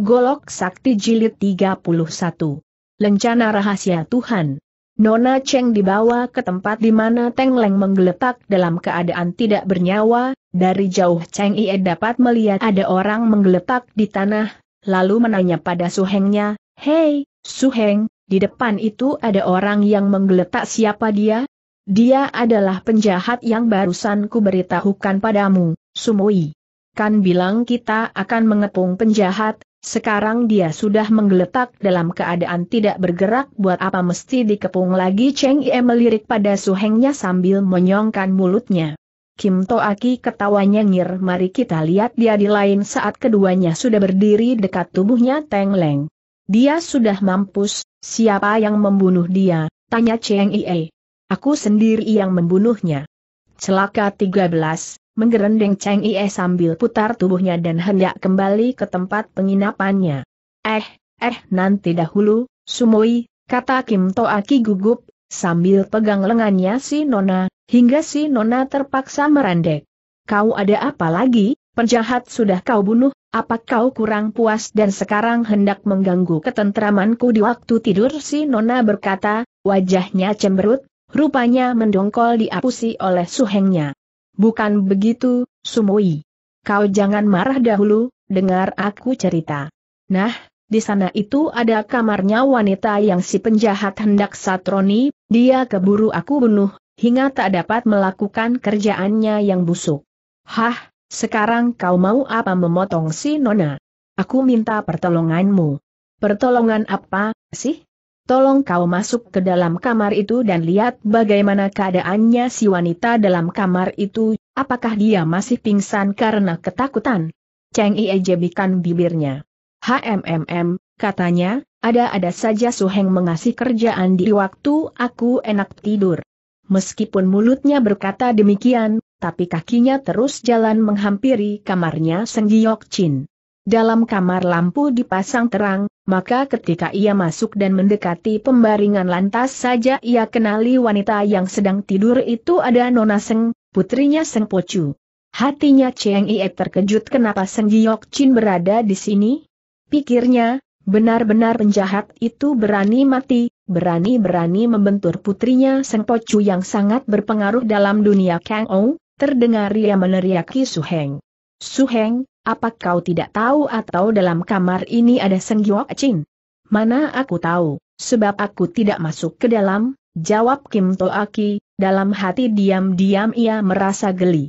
Golok Sakti Jilid 31. Lencana Rahasia Tuhan. Nona Cheng dibawa ke tempat di mana Teng Leng menggeletak dalam keadaan tidak bernyawa, dari jauh Cheng Ie dapat melihat ada orang menggeletak di tanah, lalu menanya pada Su Suhengnya, Hei, Heng, di depan itu ada orang yang menggeletak siapa dia? Dia adalah penjahat yang barusan ku beritahukan padamu, Sumui. Kan bilang kita akan mengepung penjahat, sekarang dia sudah menggeletak dalam keadaan tidak bergerak buat apa mesti dikepung lagi Cheng Ie melirik pada Su Hengnya sambil menyongkan mulutnya. Kim Toaki ketawa nyengir mari kita lihat dia di lain saat keduanya sudah berdiri dekat tubuhnya Teng Leng. Dia sudah mampus, siapa yang membunuh dia, tanya Cheng Ie. Aku sendiri yang membunuhnya. Celaka 13, menggerendeng Cheng Ie sambil putar tubuhnya dan hendak kembali ke tempat penginapannya. Eh, eh nanti dahulu, Sumoi, kata Kim Toaki gugup, sambil pegang lengannya si Nona, hingga si Nona terpaksa merendek. Kau ada apa lagi, penjahat sudah kau bunuh, apa kau kurang puas dan sekarang hendak mengganggu ketentramanku di waktu tidur si Nona berkata, wajahnya cemberut, rupanya mendongkol diapusi oleh suhengnya. Bukan begitu, Sumoi. Kau jangan marah dahulu, dengar aku cerita. Nah, di sana itu ada kamarnya wanita yang si penjahat hendak satroni, dia keburu aku bunuh, hingga tak dapat melakukan kerjaannya yang busuk. Hah, sekarang kau mau apa memotong si Nona? Aku minta pertolonganmu. Pertolongan apa, sih? tolong kau masuk ke dalam kamar itu dan lihat bagaimana keadaannya si wanita dalam kamar itu, apakah dia masih pingsan karena ketakutan? Cheng Ie jebikan bibirnya. HMMM, katanya, ada-ada saja Suheng mengasih kerjaan di waktu aku enak tidur. Meskipun mulutnya berkata demikian, tapi kakinya terus jalan menghampiri kamarnya Seng Giok Chin. Dalam kamar lampu dipasang terang, maka ketika ia masuk dan mendekati pembaringan lantas saja ia kenali wanita yang sedang tidur itu ada Nona Seng, putrinya Seng Pocu. Hatinya Cheng Ie terkejut kenapa Seng Giok Chin berada di sini? Pikirnya, benar-benar penjahat itu berani mati, berani-berani membentur putrinya Seng Pocu yang sangat berpengaruh dalam dunia Kang Ou, terdengar ia meneriaki su heng. Suheng, apa kau tidak tahu atau dalam kamar ini ada Seng Chin? Mana aku tahu, sebab aku tidak masuk ke dalam, jawab Kim Toaki, dalam hati diam-diam ia merasa geli.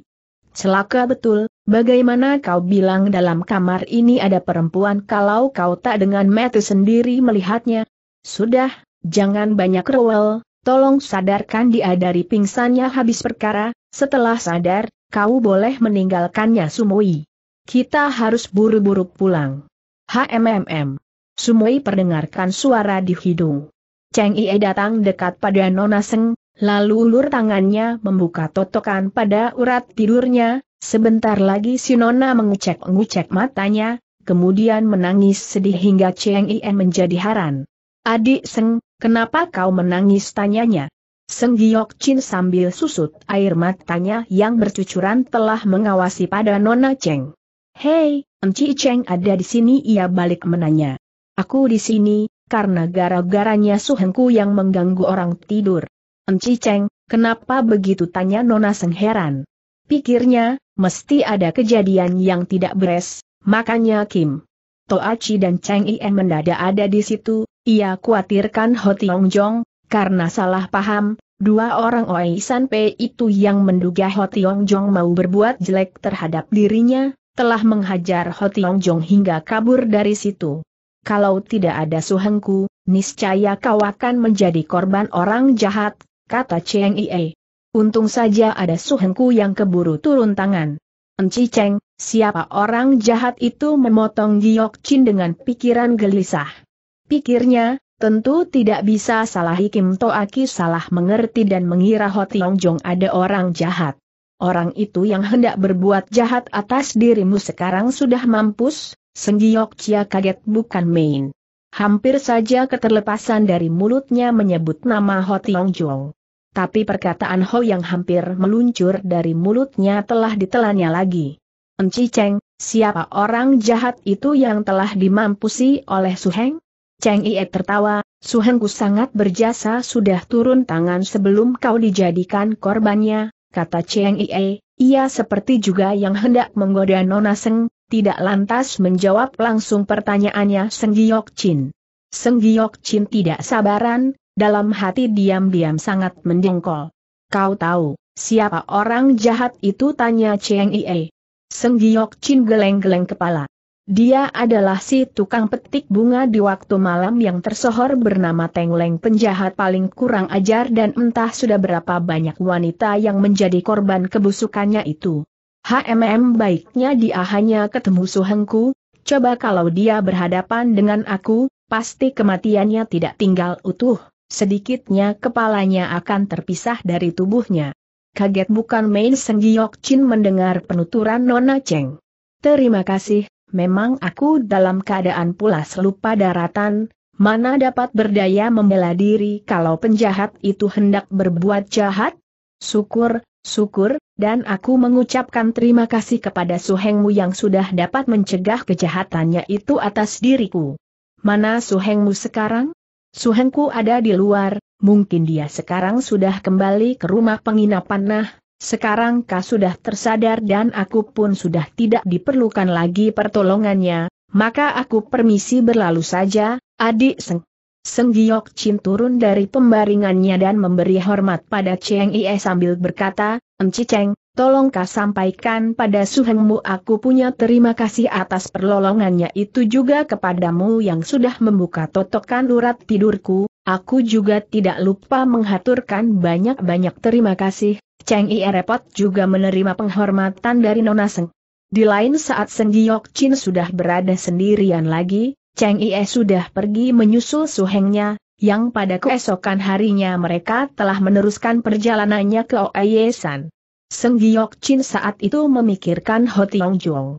Celaka betul, bagaimana kau bilang dalam kamar ini ada perempuan kalau kau tak dengan mata sendiri melihatnya? Sudah, jangan banyak rewel, tolong sadarkan dia dari pingsannya habis perkara, setelah sadar, kau boleh meninggalkannya Sumoi. Kita harus buru-buru pulang. HMMM. Sumoi perdengarkan suara di hidung. Cheng Ie datang dekat pada Nona Seng, lalu ulur tangannya membuka totokan pada urat tidurnya, sebentar lagi si Nona mengucek-ngucek matanya, kemudian menangis sedih hingga Cheng Ie menjadi haran. Adik Seng, kenapa kau menangis tanyanya? Seng Giok Chin sambil susut air matanya yang bercucuran telah mengawasi pada Nona Cheng. Hei, Enci Cheng ada di sini ia balik menanya. Aku di sini, karena gara-garanya suhengku yang mengganggu orang tidur. Enci Cheng, kenapa begitu tanya Nona Seng heran. Pikirnya, mesti ada kejadian yang tidak beres, makanya Kim. Toachi dan Cheng Ien mendadak ada di situ, ia khawatirkan Ho Tiong Jong, karena salah paham, dua orang Oi San Pei itu yang menduga Ho Tiong Jong mau berbuat jelek terhadap dirinya, telah menghajar Ho Tiong Jong hingga kabur dari situ. Kalau tidak ada suhengku, niscaya kau akan menjadi korban orang jahat, kata Cheng Ie. Untung saja ada suhengku yang keburu turun tangan. Enci Cheng, siapa orang jahat itu memotong Giok Chin dengan pikiran gelisah. Pikirnya, Tentu tidak bisa salah Hikim Toaki salah mengerti dan mengira Tiong Jong ada orang jahat. Orang itu yang hendak berbuat jahat atas dirimu sekarang sudah mampus, Senggiok Chia kaget bukan main. Hampir saja keterlepasan dari mulutnya menyebut nama Tiong Jong. Tapi perkataan Ho yang hampir meluncur dari mulutnya telah ditelannya lagi. Enci Cheng, siapa orang jahat itu yang telah dimampusi oleh Su Heng? Cheng Ie tertawa, Suhengku sangat berjasa sudah turun tangan sebelum kau dijadikan korbannya, kata Cheng Ie, ia seperti juga yang hendak menggoda Nona Seng, tidak lantas menjawab langsung pertanyaannya Seng Giok Chin. Seng Giok Chin tidak sabaran, dalam hati diam-diam sangat mendengkol. Kau tahu, siapa orang jahat itu tanya Cheng Ie. Seng Giok Chin geleng-geleng kepala. Dia adalah si tukang petik bunga di waktu malam yang tersohor bernama Teng Leng penjahat paling kurang ajar dan entah sudah berapa banyak wanita yang menjadi korban kebusukannya itu. HMM baiknya dia hanya ketemu Suhengku, coba kalau dia berhadapan dengan aku, pasti kematiannya tidak tinggal utuh, sedikitnya kepalanya akan terpisah dari tubuhnya. Kaget bukan main Senggiok Chin mendengar penuturan Nona Cheng. Terima kasih, memang aku dalam keadaan pulas lupa daratan, mana dapat berdaya membela diri kalau penjahat itu hendak berbuat jahat? Syukur, syukur, dan aku mengucapkan terima kasih kepada suhengmu yang sudah dapat mencegah kejahatannya itu atas diriku. Mana suhengmu sekarang? Suhengku ada di luar, mungkin dia sekarang sudah kembali ke rumah penginapan nah, sekarang kau sudah tersadar dan aku pun sudah tidak diperlukan lagi pertolongannya, maka aku permisi berlalu saja, adik Seng. Seng Giok Chin turun dari pembaringannya dan memberi hormat pada Cheng Ie sambil berkata, Enci Cheng, tolong kau sampaikan pada suhengmu aku punya terima kasih atas perlolongannya itu juga kepadamu yang sudah membuka totokan urat tidurku, aku juga tidak lupa menghaturkan banyak-banyak terima kasih, Cheng Ie repot juga menerima penghormatan dari Nona Seng. Di lain saat Seng Giok Chin sudah berada sendirian lagi, Cheng Ie sudah pergi menyusul suhengnya, yang pada keesokan harinya mereka telah meneruskan perjalanannya ke Oayesan. Seng Giok Chin saat itu memikirkan Ho Tiong Jong.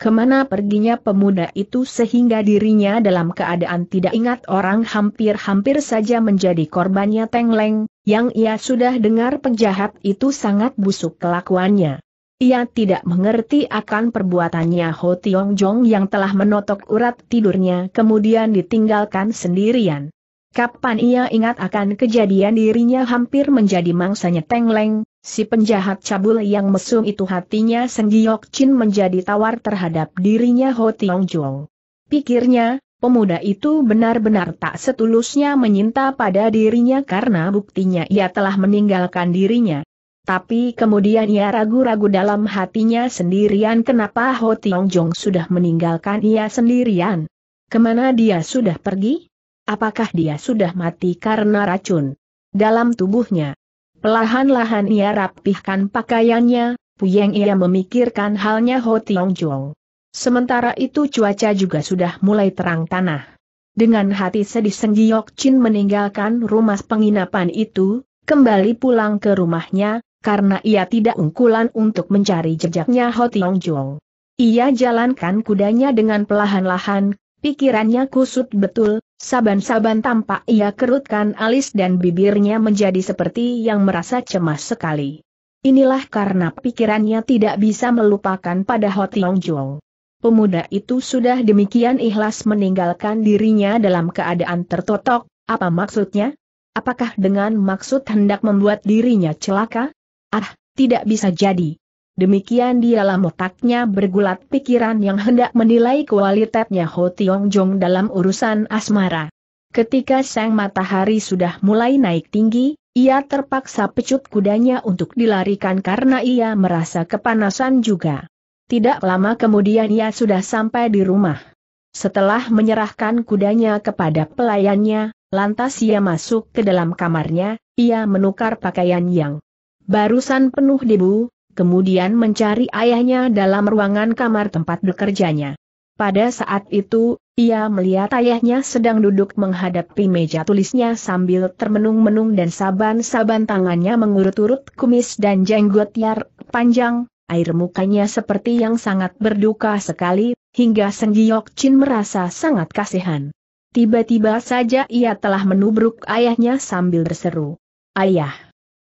Kemana perginya pemuda itu sehingga dirinya dalam keadaan tidak ingat orang hampir-hampir saja menjadi korbannya Teng Leng, yang ia sudah dengar penjahat itu sangat busuk kelakuannya. Ia tidak mengerti akan perbuatannya Ho Tiong Jong yang telah menotok urat tidurnya kemudian ditinggalkan sendirian. Kapan ia ingat akan kejadian dirinya hampir menjadi mangsanya Teng Leng, si penjahat cabul yang mesum itu hatinya Senggiok Chin menjadi tawar terhadap dirinya Ho Tiong Jong. Pikirnya, pemuda itu benar-benar tak setulusnya menyinta pada dirinya karena buktinya ia telah meninggalkan dirinya. Tapi kemudian ia ragu-ragu dalam hatinya sendirian kenapa Ho Tiong Jong sudah meninggalkan ia sendirian. Kemana dia sudah pergi? Apakah dia sudah mati karena racun? Dalam tubuhnya. Pelahan-lahan ia rapihkan pakaiannya, puyeng ia memikirkan halnya Ho Tiong Jong. Sementara itu cuaca juga sudah mulai terang tanah. Dengan hati sedih Seng Giok Chin meninggalkan rumah penginapan itu, kembali pulang ke rumahnya, karena ia tidak unggulan untuk mencari jejaknya Ho Tiong Jong. Ia jalankan kudanya dengan pelahan-lahan, pikirannya kusut betul, saban-saban tampak ia kerutkan alis dan bibirnya menjadi seperti yang merasa cemas sekali. Inilah karena pikirannya tidak bisa melupakan pada Ho Tiong Jong. Pemuda itu sudah demikian ikhlas meninggalkan dirinya dalam keadaan tertotok, apa maksudnya? Apakah dengan maksud hendak membuat dirinya celaka? Ah, tidak bisa jadi. Demikian di dalam otaknya bergulat pikiran yang hendak menilai kualitasnya Ho Tiong Jong dalam urusan asmara. Ketika sang matahari sudah mulai naik tinggi, ia terpaksa pecut kudanya untuk dilarikan karena ia merasa kepanasan juga. Tidak lama kemudian ia sudah sampai di rumah. Setelah menyerahkan kudanya kepada pelayannya, lantas ia masuk ke dalam kamarnya, ia menukar pakaian yang barusan penuh debu, kemudian mencari ayahnya dalam ruangan kamar tempat bekerjanya. Pada saat itu, ia melihat ayahnya sedang duduk menghadapi meja tulisnya sambil termenung-menung dan saban-saban tangannya mengurut-urut kumis dan jenggot yang panjang, air mukanya seperti yang sangat berduka sekali, hingga Seng Giok Chin merasa sangat kasihan. Tiba-tiba saja ia telah menubruk ayahnya sambil berseru. Ayah!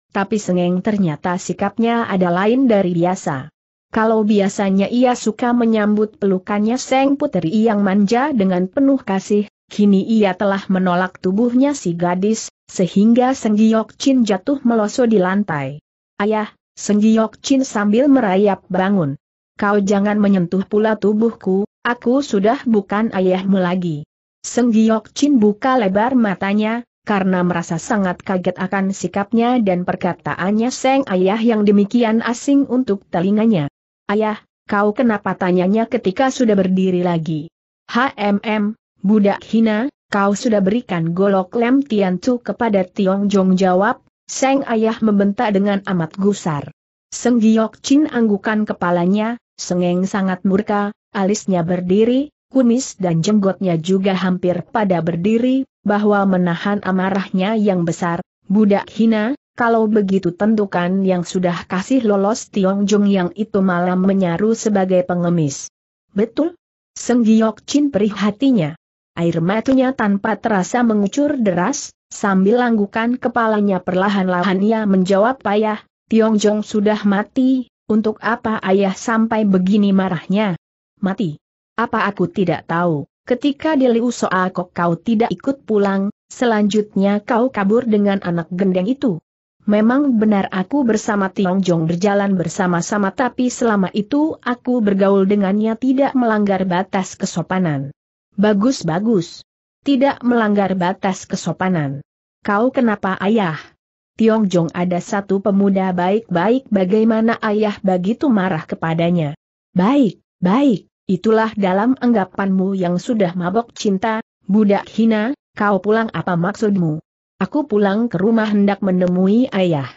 Tapi Sengeng ternyata sikapnya ada lain dari biasa. Kalau biasanya ia suka menyambut pelukannya Seng Puteri yang manja dengan penuh kasih, kini ia telah menolak tubuhnya si gadis, sehingga Seng Giok Chin jatuh meloso di lantai. Ayah, Senggiyok Chin sambil merayap bangun. Kau jangan menyentuh pula tubuhku, aku sudah bukan ayahmu lagi. Senggiok Chin buka lebar matanya, karena merasa sangat kaget akan sikapnya dan perkataannya Seng Ayah yang demikian asing untuk telinganya. Ayah, kau kenapa tanyanya ketika sudah berdiri lagi? HMM, budak hina, kau sudah berikan golok lem Tian Tu kepada Tiong Jong jawab Seng ayah membentak dengan amat gusar. Seng Giok Chin anggukan kepalanya, sengeng sangat murka, alisnya berdiri, kumis dan jenggotnya juga hampir pada berdiri, bahwa menahan amarahnya yang besar, budak hina, kalau begitu tentukan yang sudah kasih lolos Tiong Jung yang itu malah menyaru sebagai pengemis. Betul? Seng Giok Chin perih hatinya. Air matanya tanpa terasa mengucur deras, Sambil anggukan kepalanya perlahan-lahan ia menjawab payah, Jong sudah mati, untuk apa ayah sampai begini marahnya? Mati. Apa aku tidak tahu, ketika di Liu Soa kok kau tidak ikut pulang, selanjutnya kau kabur dengan anak gendeng itu. Memang benar aku bersama Tiong Jong berjalan bersama-sama tapi selama itu aku bergaul dengannya tidak melanggar batas kesopanan. Bagus-bagus tidak melanggar batas kesopanan. Kau kenapa ayah? Tiong Jong ada satu pemuda baik-baik bagaimana ayah begitu marah kepadanya. Baik, baik, itulah dalam anggapanmu yang sudah mabok cinta, budak hina, kau pulang apa maksudmu? Aku pulang ke rumah hendak menemui ayah.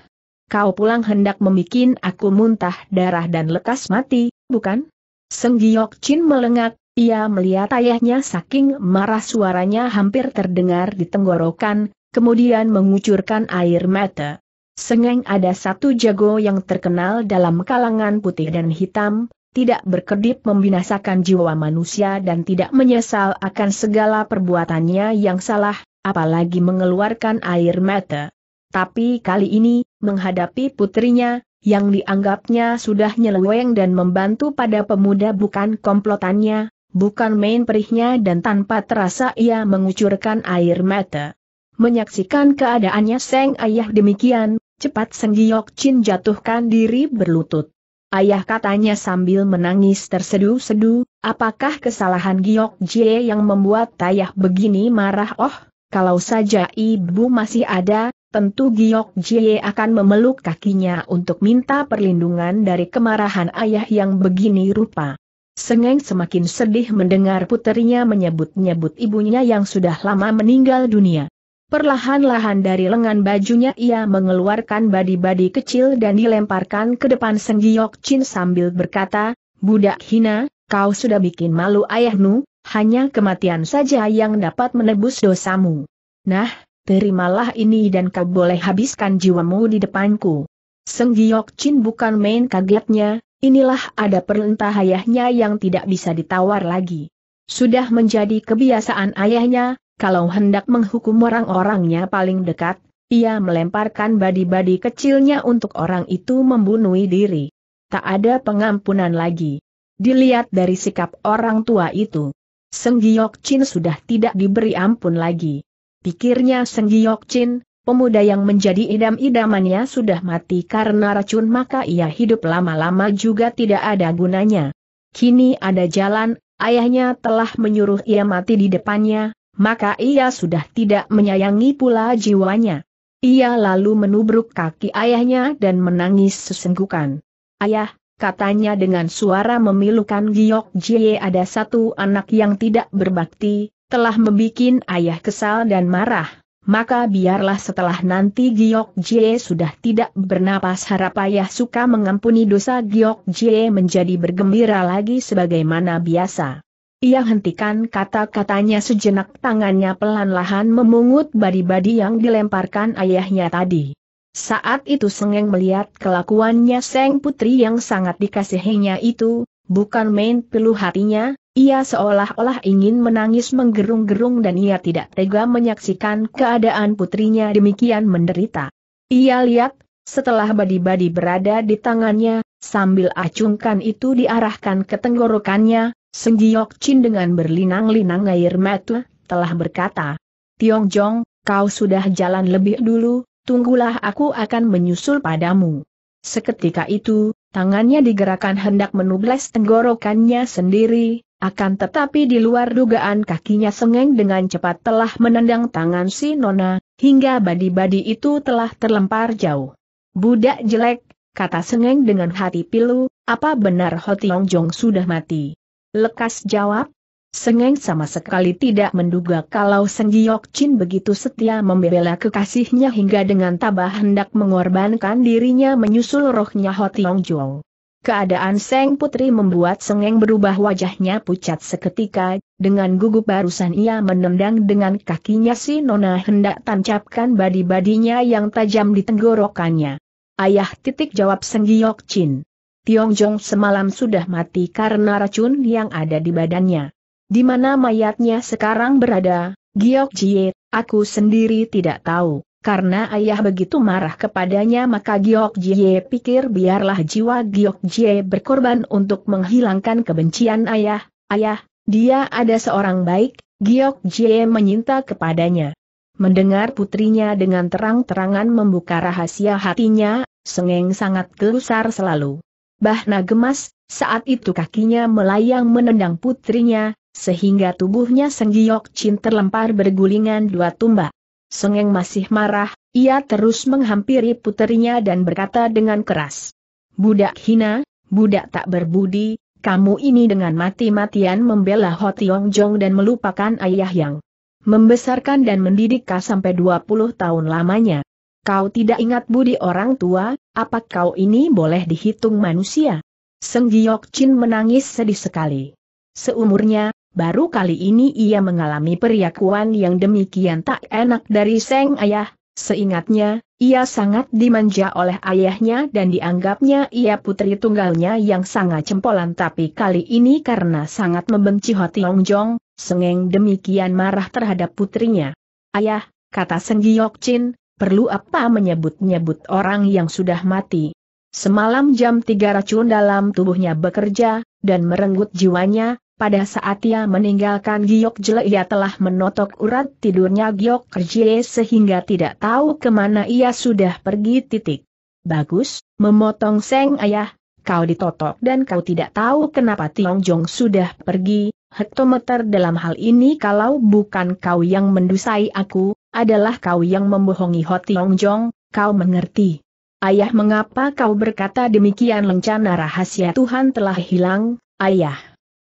Kau pulang hendak memikin aku muntah darah dan lekas mati, bukan? Senggiok Chin melengak, ia melihat ayahnya saking marah suaranya hampir terdengar di tenggorokan, kemudian mengucurkan air mata. Sengeng ada satu jago yang terkenal dalam kalangan putih dan hitam, tidak berkedip membinasakan jiwa manusia dan tidak menyesal akan segala perbuatannya yang salah, apalagi mengeluarkan air mata. Tapi kali ini, menghadapi putrinya, yang dianggapnya sudah nyeleweng dan membantu pada pemuda bukan komplotannya, Bukan main perihnya dan tanpa terasa ia mengucurkan air mata. Menyaksikan keadaannya Seng Ayah demikian, cepat Seng Giok Chin jatuhkan diri berlutut. Ayah katanya sambil menangis terseduh sedu apakah kesalahan Giok Jie yang membuat Ayah begini marah oh, kalau saja ibu masih ada, tentu Giok Jie akan memeluk kakinya untuk minta perlindungan dari kemarahan ayah yang begini rupa. Sengeng semakin sedih mendengar puterinya menyebut-nyebut ibunya yang sudah lama meninggal dunia. Perlahan-lahan dari lengan bajunya ia mengeluarkan badi-badi kecil dan dilemparkan ke depan Seng Giok Chin sambil berkata, Budak hina, kau sudah bikin malu ayahmu, hanya kematian saja yang dapat menebus dosamu. Nah, terimalah ini dan kau boleh habiskan jiwamu di depanku. Seng Giok Chin bukan main kagetnya, Inilah ada perintah ayahnya yang tidak bisa ditawar lagi. Sudah menjadi kebiasaan ayahnya, kalau hendak menghukum orang-orangnya paling dekat, ia melemparkan badi-badi kecilnya untuk orang itu membunuh diri. Tak ada pengampunan lagi. Dilihat dari sikap orang tua itu. Senggiok Chin sudah tidak diberi ampun lagi. Pikirnya Senggiok Chin, Pemuda yang menjadi idam-idamannya sudah mati karena racun maka ia hidup lama-lama juga tidak ada gunanya. Kini ada jalan, ayahnya telah menyuruh ia mati di depannya, maka ia sudah tidak menyayangi pula jiwanya. Ia lalu menubruk kaki ayahnya dan menangis sesenggukan. Ayah, katanya dengan suara memilukan giok Jie ada satu anak yang tidak berbakti, telah membuat ayah kesal dan marah maka biarlah setelah nanti Giok Jie sudah tidak bernapas harap ayah suka mengampuni dosa Giok Jie menjadi bergembira lagi sebagaimana biasa. Ia hentikan kata-katanya sejenak tangannya pelan-lahan memungut badi-badi yang dilemparkan ayahnya tadi. Saat itu Sengeng melihat kelakuannya Seng Putri yang sangat dikasihinya itu, bukan main pilu hatinya, ia seolah-olah ingin menangis menggerung-gerung dan ia tidak tega menyaksikan keadaan putrinya demikian menderita. Ia lihat, setelah badi-badi berada di tangannya, sambil acungkan itu diarahkan ke tenggorokannya, Senggiok Chin dengan berlinang-linang air mata, telah berkata, Tiong Jong, kau sudah jalan lebih dulu, tunggulah aku akan menyusul padamu. Seketika itu, tangannya digerakkan hendak menubles tenggorokannya sendiri, akan tetapi di luar dugaan kakinya sengeng dengan cepat telah menendang tangan si Nona, hingga badi-badi itu telah terlempar jauh. Budak jelek, kata sengeng dengan hati pilu, apa benar Ho Tiong Jong sudah mati? Lekas jawab, Sengeng sama sekali tidak menduga kalau Seng Giok Chin begitu setia membela kekasihnya hingga dengan tabah hendak mengorbankan dirinya menyusul rohnya Ho Tiong Jong. Keadaan Seng Putri membuat Sengeng berubah wajahnya pucat seketika, dengan gugup barusan ia menendang dengan kakinya si Nona hendak tancapkan badi-badinya yang tajam di tenggorokannya. Ayah titik jawab Seng Giok Chin. Tiong Jong semalam sudah mati karena racun yang ada di badannya. Di mana mayatnya sekarang berada, Giok Jie, aku sendiri tidak tahu. Karena ayah begitu marah kepadanya maka Giok Jie pikir biarlah jiwa Giok Jie berkorban untuk menghilangkan kebencian ayah, ayah, dia ada seorang baik, Giok Jie menyinta kepadanya. Mendengar putrinya dengan terang-terangan membuka rahasia hatinya, Sengeng sangat gelusar selalu. Bahna gemas, saat itu kakinya melayang menendang putrinya, sehingga tubuhnya Senggiok Chin terlempar bergulingan dua tumbak. Sengeng masih marah, ia terus menghampiri puterinya dan berkata dengan keras. Budak hina, budak tak berbudi, kamu ini dengan mati-matian membela Ho Tiong Jong dan melupakan ayah yang membesarkan dan mendidik kau sampai 20 tahun lamanya. Kau tidak ingat budi orang tua, apa kau ini boleh dihitung manusia? Seng Giok Chin menangis sedih sekali. Seumurnya, baru kali ini ia mengalami periakuan yang demikian tak enak dari Seng ayah, seingatnya, ia sangat dimanja oleh ayahnya dan dianggapnya ia putri tunggalnya yang sangat cempolan tapi kali ini karena sangat membenci Ho Tiong Jong, Sengeng demikian marah terhadap putrinya. Ayah, kata Seng Giok Chin, perlu apa menyebut-nyebut orang yang sudah mati. Semalam jam tiga racun dalam tubuhnya bekerja, dan merenggut jiwanya, pada saat ia meninggalkan Giok Jele ia telah menotok urat tidurnya Giok Kerjie sehingga tidak tahu kemana ia sudah pergi titik. Bagus, memotong Seng Ayah, kau ditotok dan kau tidak tahu kenapa Tiong Jong sudah pergi, hektometer dalam hal ini kalau bukan kau yang mendusai aku, adalah kau yang membohongi Ho Tiong Jong, kau mengerti. Ayah mengapa kau berkata demikian lencana rahasia Tuhan telah hilang, ayah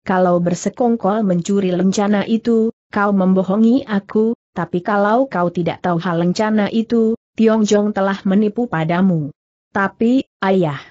kalau bersekongkol mencuri lencana itu, kau membohongi aku, tapi kalau kau tidak tahu hal lencana itu, Tiong Jong telah menipu padamu. Tapi, ayah.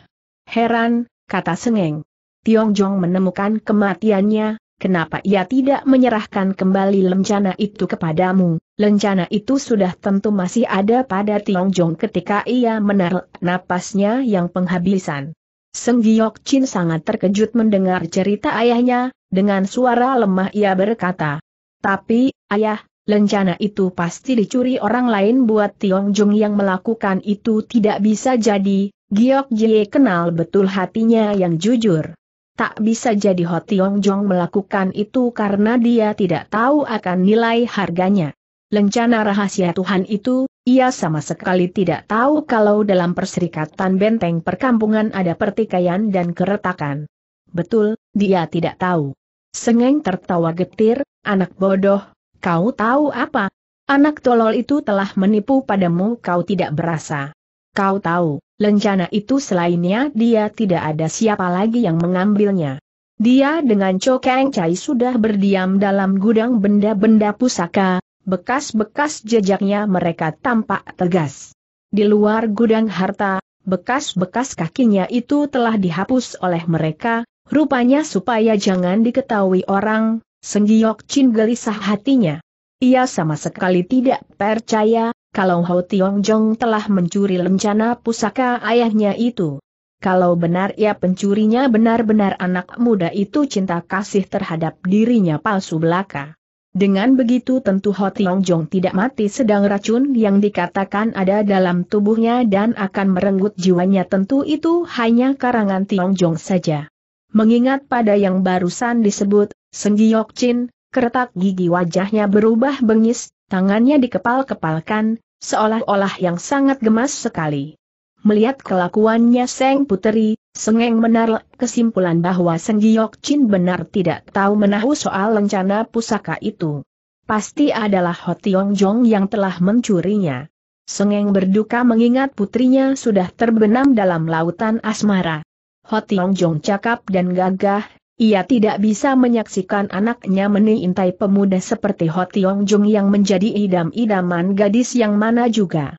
Heran, kata Sengeng. Tiong Jong menemukan kematiannya, kenapa ia tidak menyerahkan kembali lencana itu kepadamu? Lencana itu sudah tentu masih ada pada Tiong Jong ketika ia menarik napasnya yang penghabisan. Seng Giok Chin sangat terkejut mendengar cerita ayahnya, dengan suara lemah ia berkata. Tapi, ayah, lencana itu pasti dicuri orang lain buat Tiong Jung yang melakukan itu tidak bisa jadi, Giok Jie kenal betul hatinya yang jujur. Tak bisa jadi Ho Tiong Jong melakukan itu karena dia tidak tahu akan nilai harganya. Lencana rahasia Tuhan itu, ia sama sekali tidak tahu kalau dalam perserikatan benteng perkampungan ada pertikaian dan keretakan. Betul, dia tidak tahu. Sengeng tertawa getir, anak bodoh, kau tahu apa? Anak tolol itu telah menipu padamu kau tidak berasa. Kau tahu, lencana itu selainnya dia tidak ada siapa lagi yang mengambilnya. Dia dengan cokeng cai sudah berdiam dalam gudang benda-benda pusaka, bekas-bekas jejaknya mereka tampak tegas. Di luar gudang harta, bekas-bekas kakinya itu telah dihapus oleh mereka, rupanya supaya jangan diketahui orang, Senggiok Chin gelisah hatinya. Ia sama sekali tidak percaya, kalau Ho Tiong Jong telah mencuri lencana pusaka ayahnya itu. Kalau benar ia pencurinya benar-benar anak muda itu cinta kasih terhadap dirinya palsu belaka. Dengan begitu tentu Ho Tiong Jong tidak mati sedang racun yang dikatakan ada dalam tubuhnya dan akan merenggut jiwanya tentu itu hanya karangan Tiong Jong saja. Mengingat pada yang barusan disebut, Senggiyok Chin, keretak gigi wajahnya berubah bengis, tangannya dikepal-kepalkan, seolah-olah yang sangat gemas sekali. Melihat kelakuannya Seng Puteri, Sengeng menarik kesimpulan bahwa Seng Giok Chin benar tidak tahu menahu soal lencana pusaka itu. Pasti adalah Ho Tiong Jong yang telah mencurinya. Sengeng berduka mengingat putrinya sudah terbenam dalam lautan asmara. Ho Tiong Jong cakap dan gagah, ia tidak bisa menyaksikan anaknya menintai pemuda seperti Ho Tiong Jong yang menjadi idam-idaman gadis yang mana juga.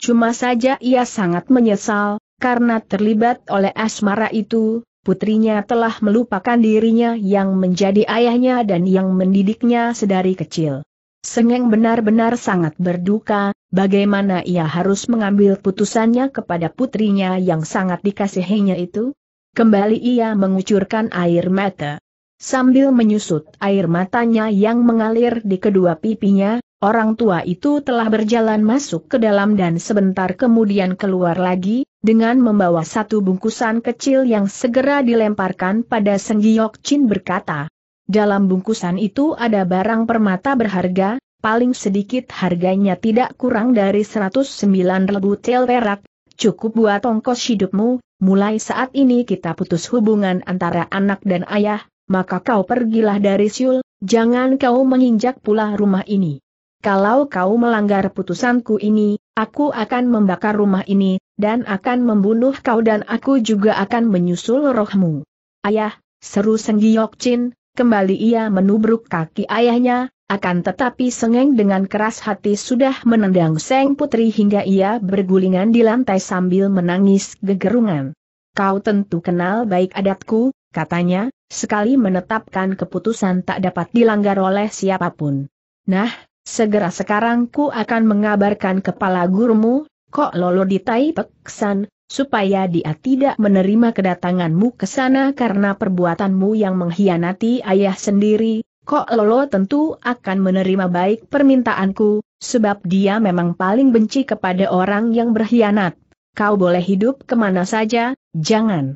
Cuma saja ia sangat menyesal, karena terlibat oleh asmara itu, putrinya telah melupakan dirinya yang menjadi ayahnya dan yang mendidiknya sedari kecil. Sengeng benar-benar sangat berduka, bagaimana ia harus mengambil putusannya kepada putrinya yang sangat dikasihinya itu? Kembali ia mengucurkan air mata. Sambil menyusut air matanya yang mengalir di kedua pipinya, orang tua itu telah berjalan masuk ke dalam dan sebentar kemudian keluar lagi, dengan membawa satu bungkusan kecil yang segera dilemparkan pada Senggiyok Chin berkata, dalam bungkusan itu ada barang permata berharga, paling sedikit harganya tidak kurang dari 109 ribu tel perak, cukup buat ongkos hidupmu, mulai saat ini kita putus hubungan antara anak dan ayah, maka kau pergilah dari Siul, jangan kau menginjak pula rumah ini. Kalau kau melanggar putusanku ini, aku akan membakar rumah ini, dan akan membunuh kau dan aku juga akan menyusul rohmu. Ayah, seru Senggiok Chin. kembali ia menubruk kaki ayahnya, akan tetapi Sengeng dengan keras hati sudah menendang Seng Putri hingga ia bergulingan di lantai sambil menangis gegerungan. Kau tentu kenal baik adatku, katanya, sekali menetapkan keputusan tak dapat dilanggar oleh siapapun. Nah, segera sekarang ku akan mengabarkan kepala gurumu, Kok Lolo ditai peksan, supaya dia tidak menerima kedatanganmu ke sana karena perbuatanmu yang mengkhianati ayah sendiri, Kok Lolo tentu akan menerima baik permintaanku, sebab dia memang paling benci kepada orang yang berkhianat. Kau boleh hidup kemana saja, jangan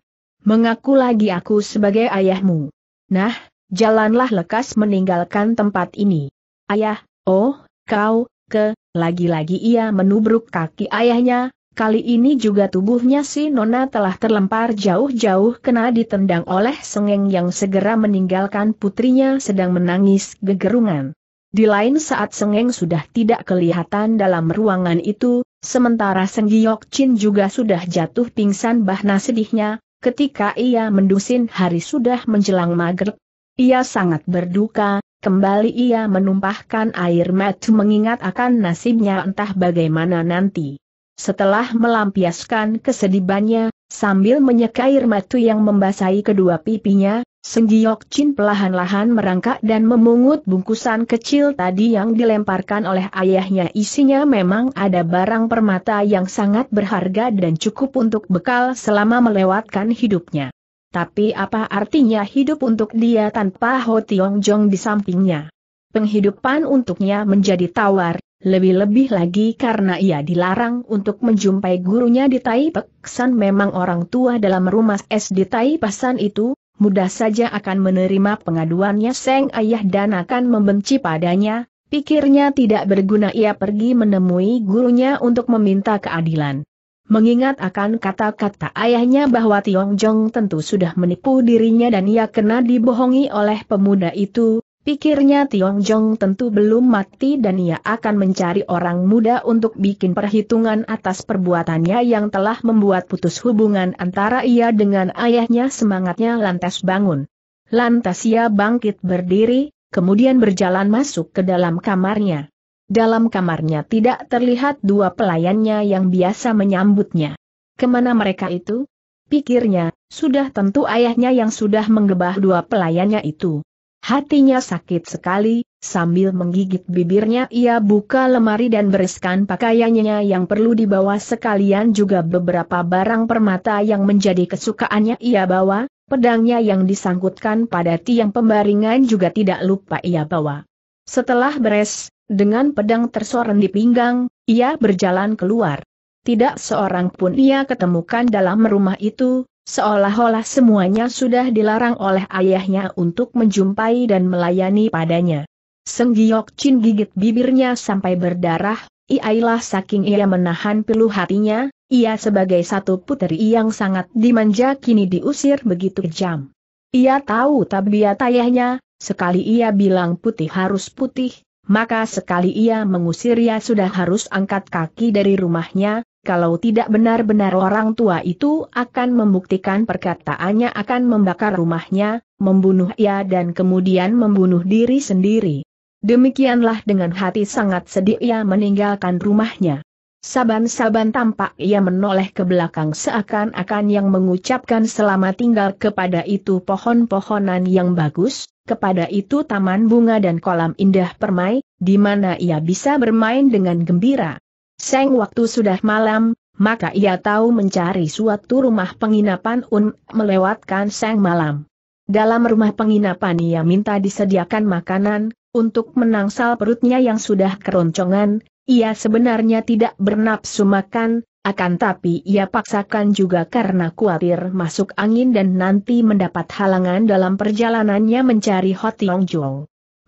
mengaku lagi aku sebagai ayahmu. Nah, jalanlah lekas meninggalkan tempat ini. Ayah, oh, kau, ke, lagi-lagi ia menubruk kaki ayahnya, kali ini juga tubuhnya si Nona telah terlempar jauh-jauh kena ditendang oleh sengeng yang segera meninggalkan putrinya sedang menangis gegerungan. Di lain saat Sengeng sudah tidak kelihatan dalam ruangan itu, sementara Senggiyok Chin juga sudah jatuh pingsan bahna sedihnya, ketika ia mendusin hari sudah menjelang maghrib. Ia sangat berduka, Kembali ia menumpahkan air mata mengingat akan nasibnya entah bagaimana nanti. Setelah melampiaskan kesedihannya, sambil menyeka air mata yang membasahi kedua pipinya, Senggiok Chin perlahan-lahan merangkak dan memungut bungkusan kecil tadi yang dilemparkan oleh ayahnya. Isinya memang ada barang permata yang sangat berharga dan cukup untuk bekal selama melewatkan hidupnya. Tapi apa artinya hidup untuk dia tanpa Ho Tiong Jong di sampingnya? Penghidupan untuknya menjadi tawar, lebih-lebih lagi karena ia dilarang untuk menjumpai gurunya di Tai Peksan memang orang tua dalam rumah es di Tai Pasan itu, mudah saja akan menerima pengaduannya Seng Ayah dan akan membenci padanya, pikirnya tidak berguna ia pergi menemui gurunya untuk meminta keadilan mengingat akan kata-kata ayahnya bahwa Tiong Jong tentu sudah menipu dirinya dan ia kena dibohongi oleh pemuda itu, pikirnya Tiong Jong tentu belum mati dan ia akan mencari orang muda untuk bikin perhitungan atas perbuatannya yang telah membuat putus hubungan antara ia dengan ayahnya semangatnya lantas bangun. Lantas ia bangkit berdiri, kemudian berjalan masuk ke dalam kamarnya. Dalam kamarnya tidak terlihat dua pelayannya yang biasa menyambutnya. Kemana mereka itu? Pikirnya, sudah tentu ayahnya yang sudah menggebah dua pelayannya itu. Hatinya sakit sekali, sambil menggigit bibirnya ia buka lemari dan bereskan pakaiannya yang perlu dibawa sekalian juga beberapa barang permata yang menjadi kesukaannya ia bawa, Pedangnya yang disangkutkan pada tiang pembaringan juga tidak lupa ia bawa. Setelah beres, dengan pedang tersorot di pinggang, ia berjalan keluar. Tidak seorang pun ia ketemukan dalam rumah itu, seolah-olah semuanya sudah dilarang oleh ayahnya untuk menjumpai dan melayani padanya. Seng Giok Chin gigit bibirnya sampai berdarah, iailah saking ia menahan pilu hatinya, ia sebagai satu puteri yang sangat dimanja kini diusir begitu kejam. Ia tahu tabiat ayahnya, sekali ia bilang putih harus putih, maka sekali ia mengusir ia sudah harus angkat kaki dari rumahnya, kalau tidak benar-benar orang tua itu akan membuktikan perkataannya akan membakar rumahnya, membunuh ia dan kemudian membunuh diri sendiri. Demikianlah dengan hati sangat sedih ia meninggalkan rumahnya. Saban-saban tampak ia menoleh ke belakang seakan-akan yang mengucapkan selamat tinggal kepada itu pohon-pohonan yang bagus, kepada itu taman bunga dan kolam indah permai, di mana ia bisa bermain dengan gembira. Seng waktu sudah malam, maka ia tahu mencari suatu rumah penginapan un melewatkan seng malam. Dalam rumah penginapan ia minta disediakan makanan, untuk menangsal perutnya yang sudah keroncongan, ia sebenarnya tidak bernapsu makan, akan tapi ia paksakan juga karena khawatir masuk angin dan nanti mendapat halangan dalam perjalanannya mencari Ho Tiong Jong.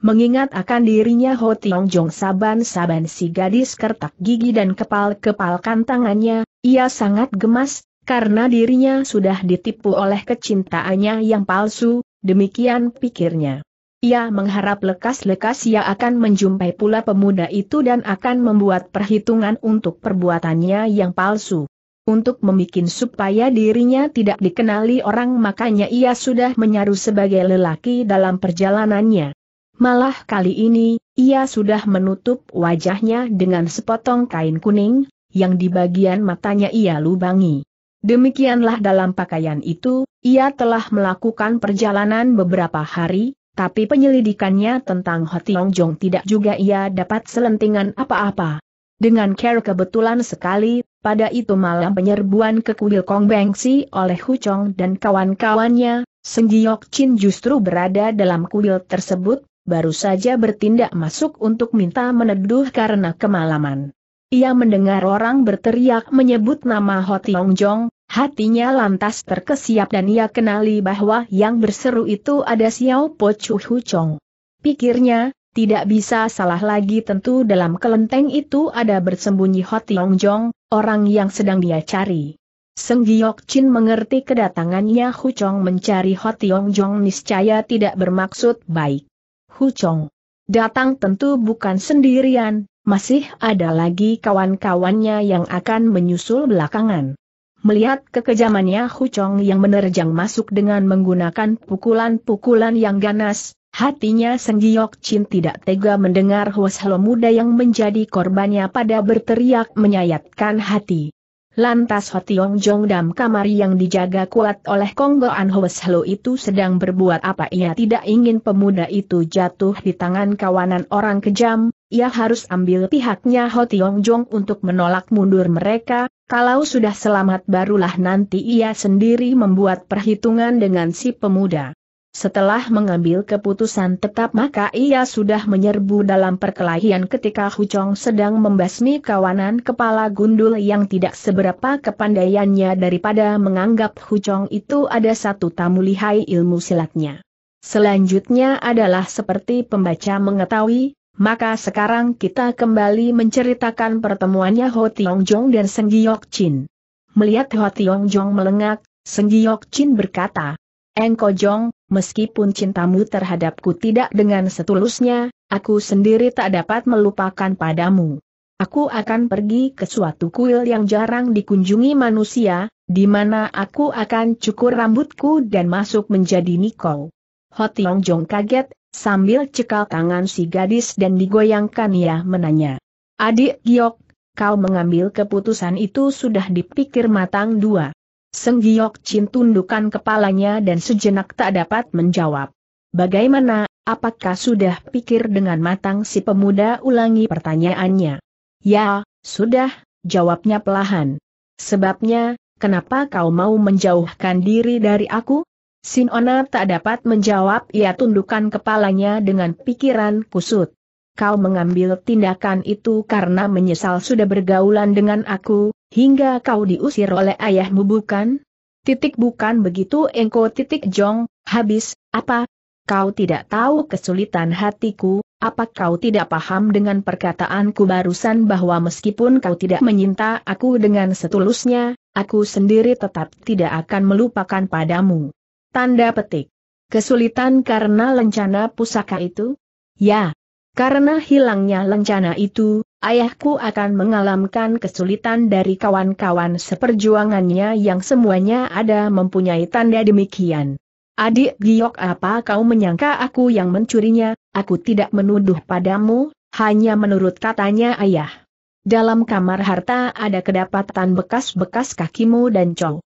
Mengingat akan dirinya Ho Tiong Jong saban-saban si gadis kertak gigi dan kepal-kepalkan tangannya, ia sangat gemas, karena dirinya sudah ditipu oleh kecintaannya yang palsu, demikian pikirnya. Ia mengharap lekas-lekas ia akan menjumpai pula pemuda itu dan akan membuat perhitungan untuk perbuatannya yang palsu. Untuk membuat supaya dirinya tidak dikenali orang makanya ia sudah menyaru sebagai lelaki dalam perjalanannya. Malah kali ini, ia sudah menutup wajahnya dengan sepotong kain kuning, yang di bagian matanya ia lubangi. Demikianlah dalam pakaian itu, ia telah melakukan perjalanan beberapa hari, tapi penyelidikannya tentang Hotiong Jong tidak juga ia dapat selentingan apa-apa. Dengan care kebetulan sekali, pada itu malam penyerbuan ke kuil Kong Bengsi oleh Chong dan kawan-kawannya, Seng Giok Chin justru berada dalam kuil tersebut, baru saja bertindak masuk untuk minta meneduh karena kemalaman. Ia mendengar orang berteriak menyebut nama Hotiong Jong, Hatinya lantas terkesiap dan ia kenali bahwa yang berseru itu ada Xiao Po Chu Hu Chong. Pikirnya, tidak bisa salah lagi tentu dalam kelenteng itu ada bersembunyi Ho Tiong Jong, orang yang sedang dia cari. Seng Giok Chin mengerti kedatangannya Hu Chong mencari Ho Tiong Jong niscaya tidak bermaksud baik. Hu Chong datang tentu bukan sendirian, masih ada lagi kawan-kawannya yang akan menyusul belakangan. Melihat kekejamannya Hu Chong yang menerjang masuk dengan menggunakan pukulan-pukulan yang ganas, hatinya Senggiyok Chin tidak tega mendengar Hwaslo muda yang menjadi korbannya pada berteriak menyayatkan hati. Lantas Jong dan kamar yang dijaga kuat oleh Konggo Anhoeslo itu sedang berbuat apa ia tidak ingin pemuda itu jatuh di tangan kawanan orang kejam, ia harus ambil pihaknya Tiong Jong untuk menolak mundur mereka, kalau sudah selamat barulah nanti ia sendiri membuat perhitungan dengan si pemuda. Setelah mengambil keputusan tetap maka ia sudah menyerbu dalam perkelahian ketika Chong sedang membasmi kawanan kepala gundul yang tidak seberapa kepandaiannya daripada menganggap Chong itu ada satu tamu lihai ilmu silatnya. Selanjutnya adalah seperti pembaca mengetahui, maka sekarang kita kembali menceritakan pertemuannya Ho Tiong Jong dan Seng Giok Chin. Melihat Ho Tiong Jong melengak, Seng Giok Chin berkata, Engko Jong, meskipun cintamu terhadapku tidak dengan setulusnya, aku sendiri tak dapat melupakan padamu. Aku akan pergi ke suatu kuil yang jarang dikunjungi manusia, di mana aku akan cukur rambutku dan masuk menjadi Niko. Long Jong kaget, sambil cekal tangan si gadis dan digoyangkan ia menanya. Adik Giok, kau mengambil keputusan itu sudah dipikir matang dua. Seng Giok Chin tundukkan kepalanya dan sejenak tak dapat menjawab. Bagaimana, apakah sudah pikir dengan matang si pemuda ulangi pertanyaannya? Ya, sudah, jawabnya pelahan. Sebabnya, kenapa kau mau menjauhkan diri dari aku? Ona tak dapat menjawab ia tundukkan kepalanya dengan pikiran kusut. Kau mengambil tindakan itu karena menyesal sudah bergaulan dengan aku, hingga kau diusir oleh ayahmu bukan? Titik bukan begitu engko titik jong, habis, apa? Kau tidak tahu kesulitan hatiku, apa kau tidak paham dengan perkataanku barusan bahwa meskipun kau tidak menyinta aku dengan setulusnya, aku sendiri tetap tidak akan melupakan padamu. Tanda petik. Kesulitan karena lencana pusaka itu? Ya. Karena hilangnya lencana itu, ayahku akan mengalami kesulitan dari kawan-kawan seperjuangannya yang semuanya ada mempunyai tanda demikian. Adik Giok apa kau menyangka aku yang mencurinya, aku tidak menuduh padamu, hanya menurut katanya ayah. Dalam kamar harta ada kedapatan bekas-bekas kakimu dan cow.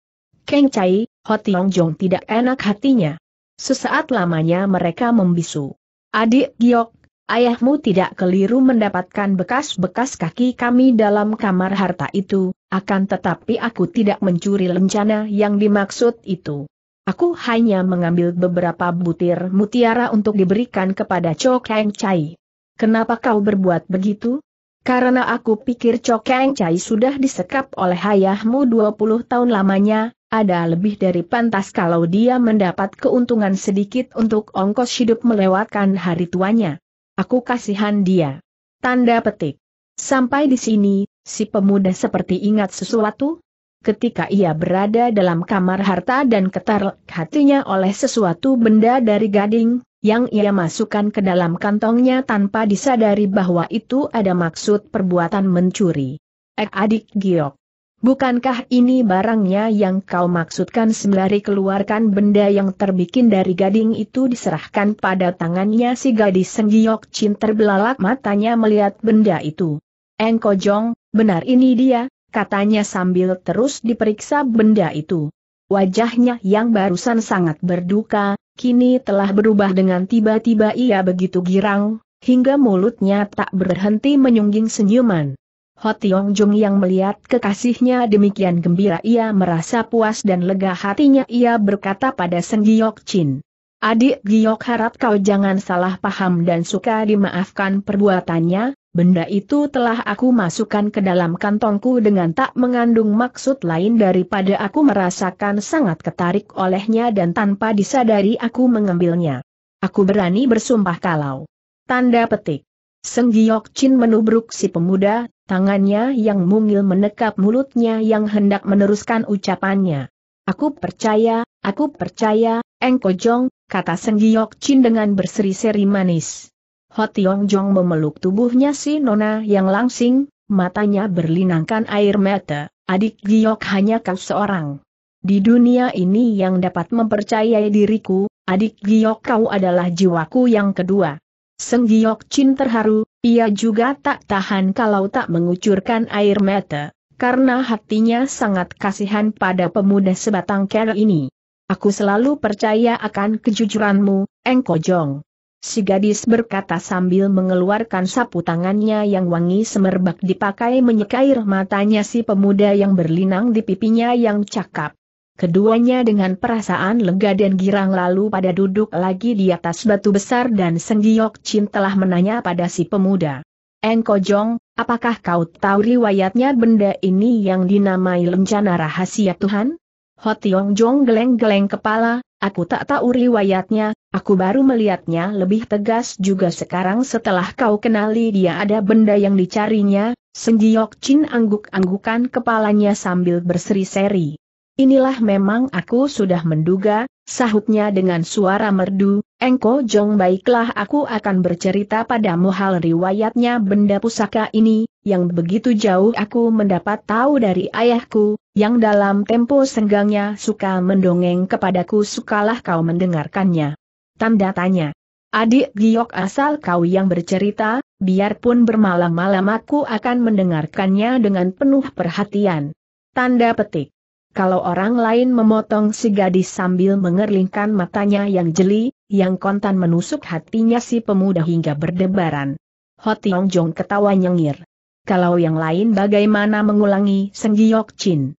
Keng Chai, Ho Tiong Jong tidak enak hatinya. Sesaat lamanya mereka membisu. Adik Giok, Ayahmu tidak keliru mendapatkan bekas-bekas kaki kami dalam kamar harta itu, akan tetapi aku tidak mencuri lencana yang dimaksud itu. Aku hanya mengambil beberapa butir mutiara untuk diberikan kepada Cho Chai. Kenapa kau berbuat begitu? Karena aku pikir Cho Chai sudah disekap oleh ayahmu 20 tahun lamanya, ada lebih dari pantas kalau dia mendapat keuntungan sedikit untuk ongkos hidup melewatkan hari tuanya. Aku kasihan dia. Tanda petik. Sampai di sini, si pemuda seperti ingat sesuatu. Ketika ia berada dalam kamar harta dan ketar hatinya oleh sesuatu benda dari gading, yang ia masukkan ke dalam kantongnya tanpa disadari bahwa itu ada maksud perbuatan mencuri. Ek adik giok. Bukankah ini barangnya yang kau maksudkan sembari keluarkan benda yang terbikin dari gading itu diserahkan pada tangannya si gadis senggiok cin terbelalak matanya melihat benda itu. Engko Jong, benar ini dia, katanya sambil terus diperiksa benda itu. Wajahnya yang barusan sangat berduka, kini telah berubah dengan tiba-tiba ia begitu girang, hingga mulutnya tak berhenti menyungging senyuman. Hoti Yong Jung yang melihat kekasihnya demikian gembira ia merasa puas dan lega hatinya ia berkata pada Seng Giok Chin. Adik Giok harap kau jangan salah paham dan suka dimaafkan perbuatannya, benda itu telah aku masukkan ke dalam kantongku dengan tak mengandung maksud lain daripada aku merasakan sangat ketarik olehnya dan tanpa disadari aku mengambilnya. Aku berani bersumpah kalau. Tanda petik. Seng Chin menubruk si pemuda, Tangannya yang mungil menekap mulutnya yang hendak meneruskan ucapannya. Aku percaya, aku percaya, Engko Jong, kata Senggiyok Chin dengan berseri-seri manis. Hotiong Jong memeluk tubuhnya si Nona yang langsing, matanya berlinangkan air mata, adik Giok hanya kau seorang. Di dunia ini yang dapat mempercayai diriku, adik Giok kau adalah jiwaku yang kedua. Senggiyok Chin terharu, ia juga tak tahan kalau tak mengucurkan air mata, karena hatinya sangat kasihan pada pemuda sebatang kera ini. Aku selalu percaya akan kejujuranmu, Engko Jong. Si gadis berkata sambil mengeluarkan sapu tangannya yang wangi semerbak dipakai menyekair matanya si pemuda yang berlinang di pipinya yang cakap. Keduanya dengan perasaan lega dan girang lalu pada duduk lagi di atas batu besar dan Senggiok Chin telah menanya pada si pemuda. Engko Jong, apakah kau tahu riwayatnya benda ini yang dinamai lencana rahasia Tuhan? Hotiong Jong geleng-geleng kepala, aku tak tahu riwayatnya, aku baru melihatnya lebih tegas juga sekarang setelah kau kenali dia ada benda yang dicarinya, Senggiok Chin angguk-anggukan kepalanya sambil berseri-seri. Inilah memang aku sudah menduga, sahutnya dengan suara merdu, Engko Jong baiklah aku akan bercerita padamu hal riwayatnya benda pusaka ini, yang begitu jauh aku mendapat tahu dari ayahku, yang dalam tempo senggangnya suka mendongeng kepadaku sukalah kau mendengarkannya. Tanda tanya. Adik giok asal kau yang bercerita, biarpun bermalam-malam aku akan mendengarkannya dengan penuh perhatian. Tanda petik. Kalau orang lain memotong si gadis sambil mengerlingkan matanya yang jeli, yang kontan menusuk hatinya si pemuda hingga berdebaran. Hotiong Jong ketawa nyengir. Kalau yang lain bagaimana mengulangi Senggiok Chin?